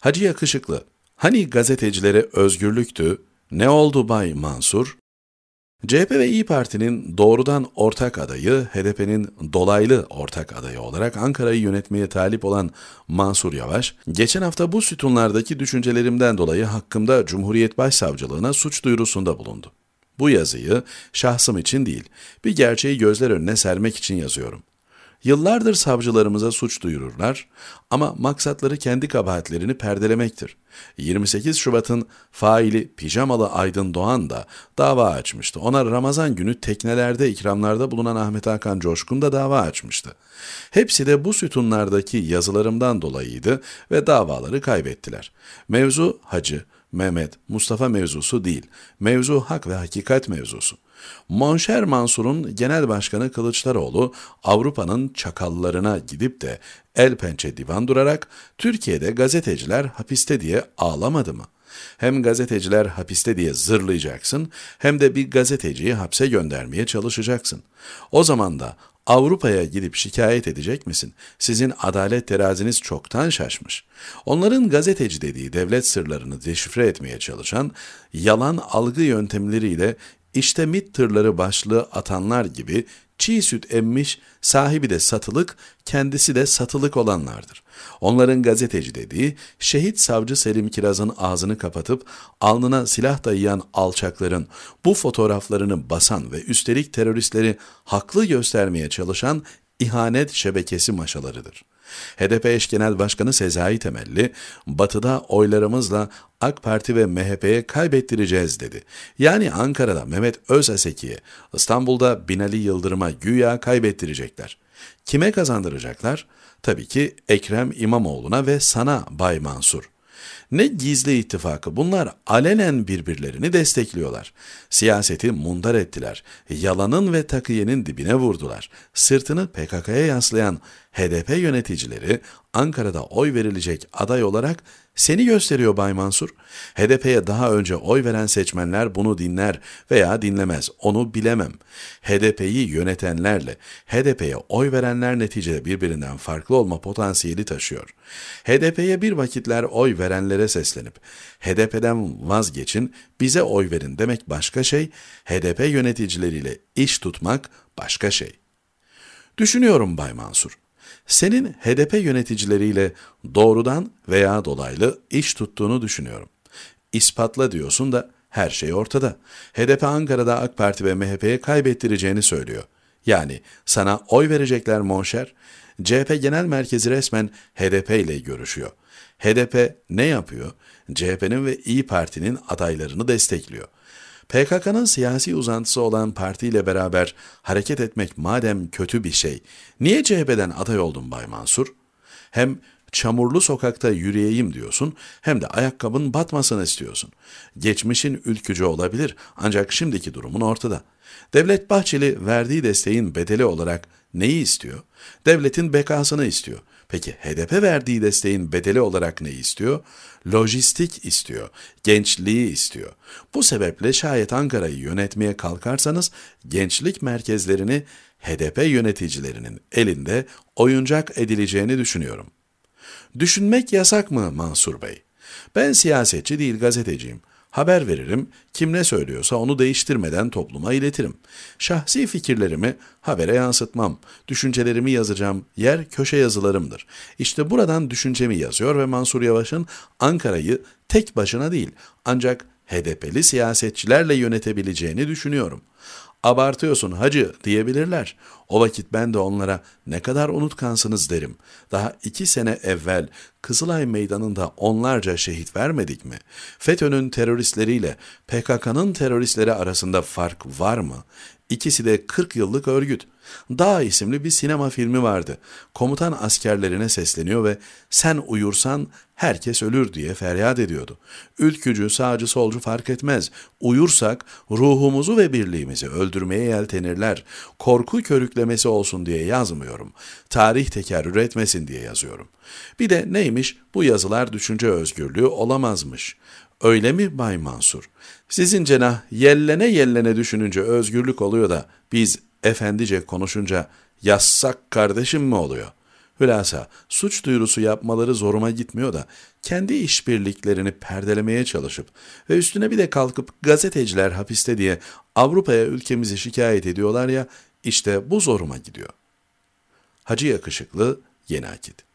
Hacı Yakışıklı, hani gazetecilere özgürlüktü, ne oldu Bay Mansur? CHP ve İyi Parti'nin doğrudan ortak adayı, HDP'nin dolaylı ortak adayı olarak Ankara'yı yönetmeye talip olan Mansur Yavaş, geçen hafta bu sütunlardaki düşüncelerimden dolayı hakkımda Cumhuriyet Başsavcılığına suç duyurusunda bulundu. Bu yazıyı şahsım için değil, bir gerçeği gözler önüne sermek için yazıyorum. Yıllardır savcılarımıza suç duyururlar ama maksatları kendi kabahatlerini perdelemektir. 28 Şubat'ın faili pijamalı Aydın Doğan da dava açmıştı. Ona Ramazan günü teknelerde ikramlarda bulunan Ahmet Hakan Coşkun da dava açmıştı. Hepsi de bu sütunlardaki yazılarımdan dolayıydı ve davaları kaybettiler. Mevzu hacı, Mehmet, Mustafa mevzusu değil. Mevzu hak ve hakikat mevzusu. Monşer Mansur'un genel başkanı Kılıçdaroğlu Avrupa'nın çakallarına gidip de el pençe divan durarak Türkiye'de gazeteciler hapiste diye ağlamadı mı? Hem gazeteciler hapiste diye zırlayacaksın hem de bir gazeteciyi hapse göndermeye çalışacaksın. O zaman da Avrupa'ya gidip şikayet edecek misin? Sizin adalet teraziniz çoktan şaşmış. Onların gazeteci dediği devlet sırlarını deşifre etmeye çalışan yalan algı yöntemleriyle işte mit tırları başlığı atanlar gibi çiğ süt emmiş, sahibi de satılık, kendisi de satılık olanlardır. Onların gazeteci dediği, şehit savcı Selim Kiraz'ın ağzını kapatıp alnına silah dayayan alçakların, bu fotoğraflarını basan ve üstelik teröristleri haklı göstermeye çalışan ihanet şebekesi maşalarıdır.'' HDP eş genel başkanı Sezai Temelli, batıda oylarımızla AK Parti ve MHP'ye kaybettireceğiz dedi. Yani Ankara'da Mehmet Özaseki'ye, İstanbul'da Binali Yıldırım'a güya kaybettirecekler. Kime kazandıracaklar? Tabii ki Ekrem İmamoğlu'na ve sana Bay Mansur ne gizli ittifakı bunlar alenen birbirlerini destekliyorlar. Siyaseti mundar ettiler. Yalanın ve takiyenin dibine vurdular. Sırtını PKK'ya yaslayan HDP yöneticileri Ankara'da oy verilecek aday olarak seni gösteriyor Bay Mansur. HDP'ye daha önce oy veren seçmenler bunu dinler veya dinlemez. Onu bilemem. HDP'yi yönetenlerle HDP'ye oy verenler neticede birbirinden farklı olma potansiyeli taşıyor. HDP'ye bir vakitler oy verenlere gençlere seslenip HDP'den vazgeçin, bize oy verin demek başka şey, HDP yöneticileriyle iş tutmak başka şey. Düşünüyorum Bay Mansur. Senin HDP yöneticileriyle doğrudan veya dolaylı iş tuttuğunu düşünüyorum. İspatla diyorsun da her şey ortada. HDP Ankara'da AK Parti ve MHP'ye kaybettireceğini söylüyor. Yani sana oy verecekler monşer. CHP Genel Merkezi resmen HDP ile görüşüyor. HDP ne yapıyor? CHP'nin ve İyi Parti'nin adaylarını destekliyor. PKK'nın siyasi uzantısı olan partiyle beraber hareket etmek madem kötü bir şey, niye CHP'den aday oldun Bay Mansur? Hem çamurlu sokakta yürüyeyim diyorsun hem de ayakkabın batmasını istiyorsun. Geçmişin ülkücü olabilir ancak şimdiki durumun ortada. Devlet Bahçeli verdiği desteğin bedeli olarak Neyi istiyor? Devletin bekasını istiyor. Peki HDP verdiği desteğin bedeli olarak ne istiyor? Lojistik istiyor, gençliği istiyor. Bu sebeple şayet Ankara'yı yönetmeye kalkarsanız gençlik merkezlerini HDP yöneticilerinin elinde oyuncak edileceğini düşünüyorum. Düşünmek yasak mı Mansur Bey? Ben siyasetçi değil gazeteciyim. Haber veririm, kim ne söylüyorsa onu değiştirmeden topluma iletirim. Şahsi fikirlerimi habere yansıtmam. Düşüncelerimi yazacağım yer köşe yazılarımdır. İşte buradan düşüncemi yazıyor ve Mansur Yavaş'ın Ankara'yı tek başına değil ancak HDP'li siyasetçilerle yönetebileceğini düşünüyorum. Abartıyorsun hacı diyebilirler. O vakit ben de onlara ne kadar unutkansınız derim. Daha iki sene evvel Kızılay Meydanı'nda onlarca şehit vermedik mi? FETÖ'nün teröristleriyle PKK'nın teröristleri arasında fark var mı? İkisi de 40 yıllık örgüt. Dağ isimli bir sinema filmi vardı. Komutan askerlerine sesleniyor ve sen uyursan herkes ölür diye feryat ediyordu. Ülkücü, sağcı, solcu fark etmez. Uyursak ruhumuzu ve birliğimizi öldürmeye yeltenirler. Korku körüklemesi olsun diye yazmıyorum. Tarih tekerrür etmesin diye yazıyorum. Bir de neymiş bu yazılar düşünce özgürlüğü olamazmış. Öyle mi Bay Mansur? Sizin cenah yellene yellene düşününce özgürlük oluyor da biz efendice konuşunca yassak kardeşim mi oluyor? Hülasa suç duyurusu yapmaları zoruma gitmiyor da kendi işbirliklerini perdelemeye çalışıp ve üstüne bir de kalkıp gazeteciler hapiste diye Avrupa'ya ülkemizi şikayet ediyorlar ya işte bu zoruma gidiyor. Hacı Yakışıklı Yeni Akit